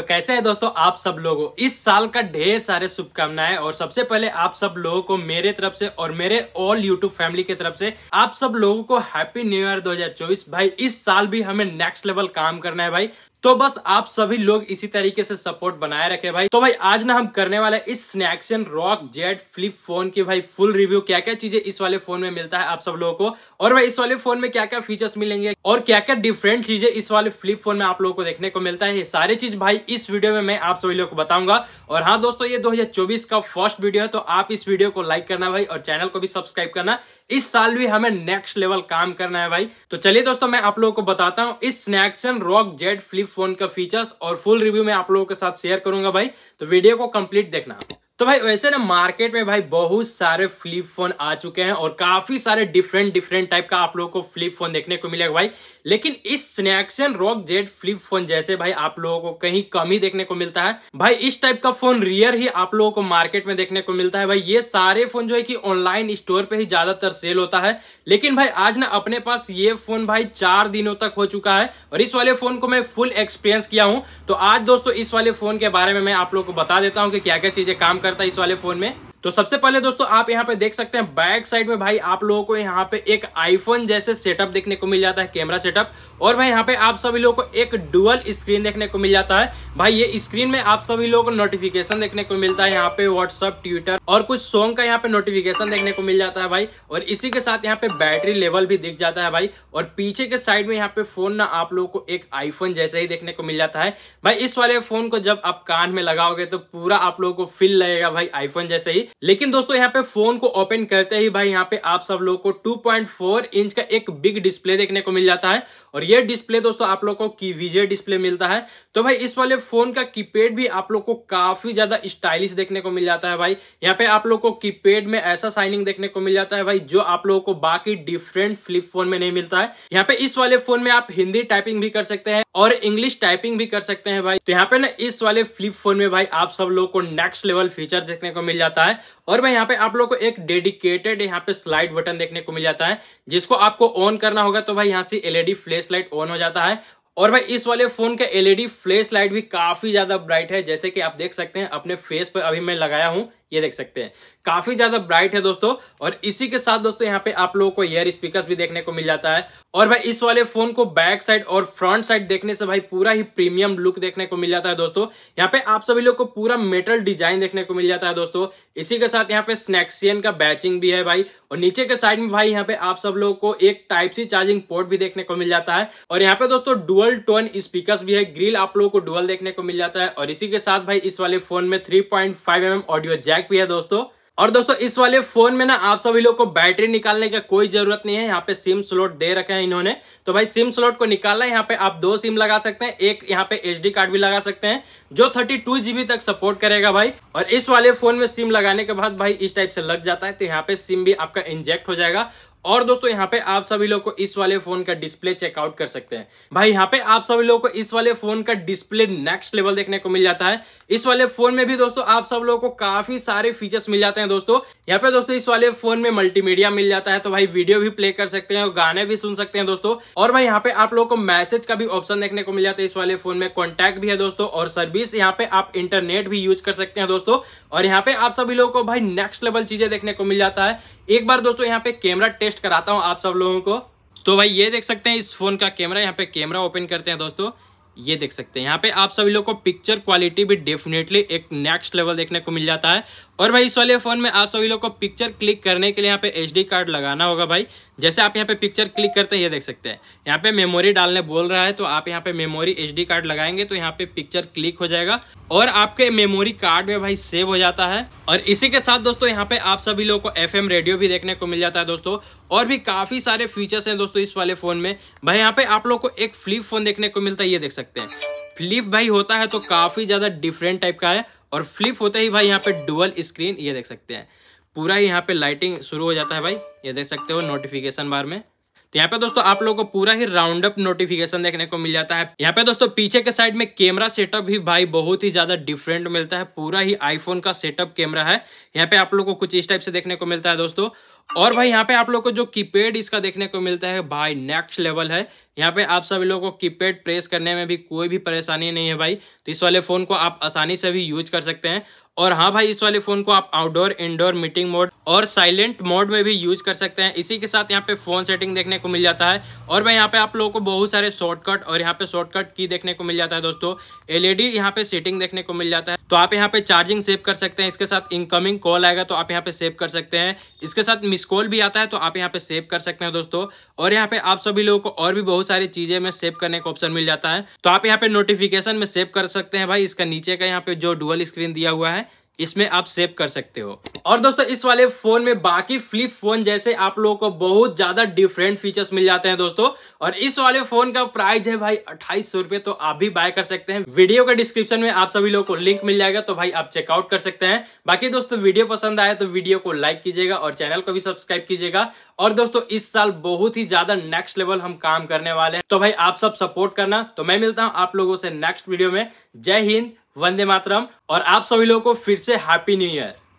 तो कैसे है दोस्तों आप सब लोगों इस साल का ढेर सारे शुभकामनाएं और सबसे पहले आप सब लोगों को मेरे तरफ से और मेरे ऑल यूट्यूब फैमिली की तरफ से आप सब लोगों को हैप्पी न्यू ईयर 2024 भाई इस साल भी हमें नेक्स्ट लेवल काम करना है भाई तो बस आप सभी लोग इसी तरीके से सपोर्ट बनाए रखे भाई तो भाई आज ना हम करने वाले इस Snexian Rock Jet flip phone की भाई फुल रिव्यू क्या क्या चीजें इस वाले फोन में मिलता है आप सब लोगों को और भाई इस वाले फोन में क्या क्या फीचर्स मिलेंगे और क्या क्या डिफरेंट चीजें इस वाले फ्लिप फोन में आप लोगों को देखने को मिलता है सारी चीज भाई इस वीडियो में मैं आप सभी लोग को बताऊंगा और हाँ दोस्तों ये दो का फर्स्ट वीडियो है तो आप इस वीडियो को लाइक करना भाई और चैनल को भी सब्सक्राइब करना इस साल भी हमें नेक्स्ट लेवल काम करना है भाई तो चलिए दोस्तों मैं आप लोगों को बताता हूँ इस Snexian Rock Jet flip phone का फीचर्स और फुल रिव्यू मैं आप लोगों के साथ शेयर करूंगा भाई तो वीडियो को कंप्लीट देखना तो भाई वैसे ना मार्केट में भाई बहुत सारे फ्लिप फोन आ चुके हैं और काफी सारे डिफरेंट डिफरेंट टाइप का आप लोगों को फ्लिप फोन देखने को मिलेगा भाई लेकिन इस Snexian Rock Jet flip phone जैसे भाई आप लोगों को कहीं कम ही देखने को मिलता है भाई इस टाइप का फोन रियर ही आप लोगों को मार्केट में देखने को मिलता है भाई ये सारे फोन जो है कि ऑनलाइन स्टोर पे ही ज्यादातर सेल होता है लेकिन भाई आज ना अपने पास ये फोन भाई चार दिनों तक हो चुका है और इस वाले फोन को मैं फुल एक्सपीरियंस किया हूँ तो आज दोस्तों इस वाले फोन के बारे में मैं आप लोग को बता देता हूँ कि क्या क्या चीजें काम कर करता इस वाले फ़ोन में तो सबसे पहले दोस्तों आप यहाँ पे देख सकते हैं बैक साइड में भाई आप लोगों को यहाँ पे एक आईफोन जैसे सेटअप देखने को मिल जाता है कैमरा सेटअप और भाई यहाँ पे आप सभी लोगों को एक डुअल स्क्रीन देखने को मिल जाता है भाई ये स्क्रीन में आप सभी लोगों को नोटिफिकेशन देखने को मिलता है यहाँ पे व्हाट्सअप ट्विटर और कुछ सॉन्ग का यहाँ पे नोटिफिकेशन देखने को मिल जाता है भाई और इसी के साथ यहाँ पे बैटरी लेवल भी दिख जाता है भाई और पीछे के साइड में यहाँ पे फोन ना आप लोगों को एक आईफोन जैसे ही देखने को मिल जाता है भाई इस वाले फोन को जब आप कान में लगाओगे तो पूरा आप लोगों को फील लगेगा भाई आईफोन जैसे ही लेकिन दोस्तों यहाँ पे फोन को ओपन करते ही भाई यहाँ पे आप सब लोग को 2.4 इंच का एक बिग डिस्प्ले देखने को मिल जाता है और ये डिस्प्ले दोस्तों आप लोग को की विजय डिस्प्ले मिलता है तो भाई इस वाले फोन का कीपैड भी आप लोग को काफी ज्यादा स्टाइलिश देखने को मिल जाता है भाई यहाँ पे आप लोग को कीपैड में ऐसा साइनिंग देखने को मिल जाता है भाई जो आप लोगों को बाकी डिफरेंट फ्लिप फोन में नहीं मिलता है यहाँ पे इस वाले फोन में आप हिंदी टाइपिंग भी कर सकते हैं और इंग्लिश टाइपिंग भी कर सकते हैं भाई तो यहाँ पे ना इस वाले फ्लिप फोन में भाई आप सब लोग को नेक्स्ट लेवल फीचर देखने को मिल जाता है और भाई यहाँ पे आप लोग को एक डेडिकेटेड यहाँ पे स्लाइड बटन देखने को मिल जाता है जिसको आपको ऑन करना होगा तो भाई यहाँ से एलईडी फ्लैश लाइट ऑन हो जाता है और भाई इस वाले फोन का एलईडी फ्लैश लाइट भी काफी ज्यादा ब्राइट है जैसे कि आप देख सकते हैं अपने फेस पर अभी मैं लगाया हूँ ये देख सकते हैं काफी ज्यादा ब्राइट है दोस्तों और इसी के साथ दोस्तों यहाँ पे आप लोगों को ईयर स्पीकर भी देखने को मिल जाता है और भाई इस वाले फोन को बैक साइड और फ्रंट साइड देखने से भाई पूरा ही प्रीमियम लुक देखने को मिल जाता है दोस्तों यहाँ पे आप सभी लोग को पूरा मेटल डिजाइन देखने को मिल जाता है दोस्तों इसी के साथ यहाँ पे स्नैक्सियन का बैचिंग भी है भाई और नीचे के साइड में भाई यहाँ पे आप सब लोग को एक टाइप सी चार्जिंग पोर्ट भी देखने को मिल जाता है और यहाँ पे दोस्तों डुअल टोन स्पीकर भी है ग्रिल आप लोगों को डुअल देखने को मिल जाता है और इसी के साथ भाई इस वाले फोन में थ्री पॉइंट ऑडियो जैक लायक भी है दोस्तों और दोस्तों इस वाले फोन में ना आप सभी लोग को बैटरी निकालने का कोई जरूरत नहीं है यहाँ पे सिम स्लॉट दे रखे हैं इन्होंने तो भाई सिम स्लॉट को निकालना है यहाँ पे आप दो सिम लगा सकते हैं एक यहाँ पे एच कार्ड भी लगा सकते हैं जो थर्टी टू जीबी तक सपोर्ट करेगा भाई और इस वाले फोन में सिम लगाने के बाद भाई इस टाइप से लग जाता है तो यहाँ पे सिम भी आपका इंजेक्ट हो जाएगा और दोस्तों यहाँ पे आप सभी लोग को इस वाले फोन का डिस्प्ले चेकआउट कर सकते हैं भाई यहाँ पे आप सभी लोग को इस वाले फोन का डिस्प्ले नेक्स्ट लेवल देखने को मिल जाता है इस वाले फोन में भी दोस्तों आप सब लोगों को काफी सारे फीचर्स मिल जाते हैं दोस्तों यहाँ पे दोस्तों इस वाले फोन में मल्टीमीडिया मिल जाता है तो भाई वीडियो भी प्ले कर सकते हैं और गाने भी सुन सकते हैं दोस्तों और भाई यहाँ पे आप लोगों को मैसेज का भी ऑप्शन देखने को मिल जाता है इस वाले फोन में कॉन्टैक्ट भी है दोस्तों और सर्विस यहाँ पे आप इंटरनेट भी यूज कर सकते हैं दोस्तों और यहाँ पे आप सभी लोग को भाई नेक्स्ट लेवल चीजें देखने को मिल जाता है एक बार दोस्तों यहाँ पे कैमरा टेस्ट टेस्ट कराता हूँ आप सब लोगों को तो भाई ये देख सकते हैं इस फ़ोन का कैमरा यहाँ पे कैमरा ओपन करते हैं दोस्तों ये देख सकते हैं यहाँ पे आप सभी लोग को पिक्चर क्वालिटी भी डेफिनेटली एक नेक्स्ट लेवल देखने को मिल जाता है और भाई इस वाले फ़ोन में आप सभी लोग को पिक्चर क्लिक करने के लिए यहाँ पे एच कार्ड लगाना होगा भाई जैसे आप यहाँ पे पिक्चर क्लिक करते हैं ये देख सकते हैं यहाँ पे मेमोरी डालने बोल रहा है तो आप यहाँ पे मेमोरी एच कार्ड लगाएंगे तो यहाँ पे पिक्चर क्लिक हो जाएगा और आपके मेमोरी कार्ड में भाई सेव हो जाता है और इसी के साथ दोस्तों यहाँ पे आप सभी लोगों को एफ रेडियो भी देखने को मिल जाता है दोस्तों और भी काफी सारे फीचर्स हैं दोस्तों इस वाले फोन में भाई यहाँ पे आप लोग को एक फ्लिप फोन देखने को मिलता है ये देख सकते हैं फ्लिप भाई होता है तो काफी ज्यादा डिफरेंट टाइप का है और फ्लिप होता ही भाई यहाँ पे डुअल स्क्रीन ये देख सकते हैं पूरा ही यहाँ पे लाइटिंग शुरू हो जाता है भाई ये देख सकते हो नोटिफिकेशन बार में तो यहाँ पे दोस्तों आप लोगों को पूरा ही राउंड अप नोटिफिकेशन देखने को मिल जाता है यहाँ पे दोस्तों पीछे के साइड में कैमरा सेटअप भी भाई बहुत ही ज्यादा डिफरेंट मिलता है पूरा ही आईफोन का सेटअप कैमरा है यहाँ पे आप लोगों को कुछ इस टाइप से देखने को मिलता है दोस्तों और भाई यहाँ पे आप लोग को जो कीपैड इसका देखने को मिलता है भाई नेक्स्ट लेवल है यहाँ पे आप सभी लोगों को कीपैड प्रेस करने में भी कोई भी परेशानी नहीं है भाई तो इस वाले फ़ोन को आप आसानी से भी यूज कर सकते हैं और हाँ भाई इस वाले फ़ोन को आप आउटडोर इंडोर मीटिंग मोड और साइलेंट मोड में भी यूज कर सकते हैं इसी के साथ यहाँ पे फ़ोन सेटिंग देखने को मिल जाता है और भाई यहाँ पे आप लोगों को बहुत सारे शॉर्टकट और यहाँ पे शॉर्टकट की देखने को मिल जाता है दोस्तों एलईडी e यहाँ पे सेटिंग देखने को मिल जाता है तो आप यहाँ पे चार्जिंग सेव कर सकते हैं इसके साथ इनकमिंग कॉल आएगा तो आप यहाँ पे सेव कर सकते हैं इसके साथ स्कोल भी आता है तो आप यहाँ पे सेव कर सकते हैं दोस्तों और यहाँ पे आप सभी लोगों को और भी बहुत सारी चीजें में सेव करने का ऑप्शन मिल जाता है तो आप यहाँ पे नोटिफिकेशन में सेव कर सकते हैं भाई इसका नीचे का यहाँ पे जो डुअल स्क्रीन दिया हुआ है इसमें आप सेव कर सकते हो और दोस्तों इस वाले फोन में बाकी फ्लिप फोन जैसे आप लोगों को बहुत ज्यादा डिफरेंट फीचर्स मिल जाते हैं दोस्तों और इस वाले फोन का प्राइस है भाई अट्ठाईस सौ तो आप भी बाय कर सकते हैं वीडियो के डिस्क्रिप्शन में आप सभी लोगों को लिंक मिल जाएगा तो भाई आप चेकआउट कर सकते हैं बाकी दोस्तों वीडियो पसंद आए तो वीडियो को लाइक कीजिएगा और चैनल को भी सब्सक्राइब कीजिएगा और दोस्तों इस साल बहुत ही ज्यादा नेक्स्ट लेवल हम काम करने वाले हैं तो भाई आप सब सपोर्ट करना तो मैं मिलता हूं आप लोगों से नेक्स्ट वीडियो में जय हिंद वंदे मातरम और आप सभी लोगों को फिर से हैप्पी न्यू ईयर